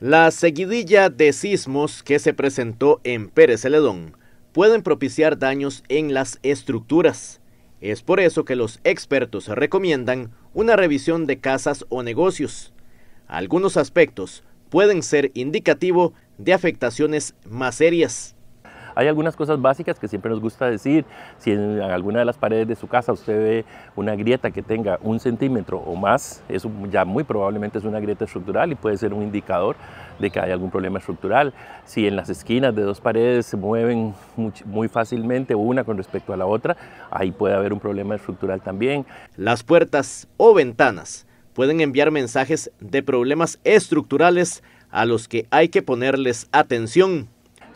La seguidilla de sismos que se presentó en Pérez Celedón pueden propiciar daños en las estructuras. Es por eso que los expertos recomiendan una revisión de casas o negocios. Algunos aspectos pueden ser indicativo de afectaciones más serias. Hay algunas cosas básicas que siempre nos gusta decir. Si en alguna de las paredes de su casa usted ve una grieta que tenga un centímetro o más, eso ya muy probablemente es una grieta estructural y puede ser un indicador de que hay algún problema estructural. Si en las esquinas de dos paredes se mueven muy fácilmente una con respecto a la otra, ahí puede haber un problema estructural también. Las puertas o ventanas pueden enviar mensajes de problemas estructurales a los que hay que ponerles atención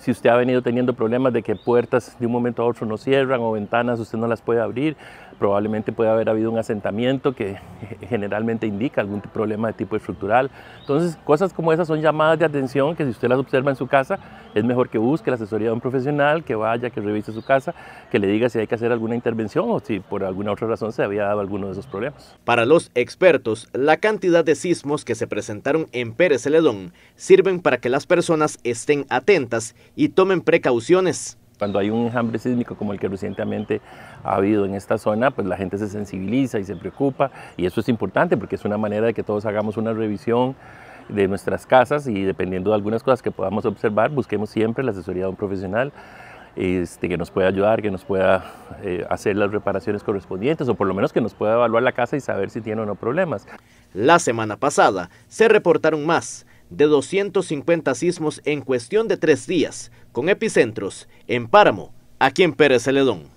si usted ha venido teniendo problemas de que puertas de un momento a otro no cierran o ventanas usted no las puede abrir, probablemente puede haber habido un asentamiento que generalmente indica algún problema de tipo estructural. Entonces, cosas como esas son llamadas de atención que si usted las observa en su casa, es mejor que busque la asesoría de un profesional, que vaya, que revise su casa, que le diga si hay que hacer alguna intervención o si por alguna otra razón se había dado alguno de esos problemas. Para los expertos, la cantidad de sismos que se presentaron en Pérez Celedón sirven para que las personas estén atentas y tomen precauciones cuando hay un enjambre sísmico como el que recientemente ha habido en esta zona, pues la gente se sensibiliza y se preocupa y eso es importante porque es una manera de que todos hagamos una revisión de nuestras casas y dependiendo de algunas cosas que podamos observar, busquemos siempre la asesoría de un profesional este, que nos pueda ayudar, que nos pueda eh, hacer las reparaciones correspondientes o por lo menos que nos pueda evaluar la casa y saber si tiene o no problemas. La semana pasada se reportaron más de 250 sismos en cuestión de tres días, con epicentros en Páramo, aquí en Pérez Celedón.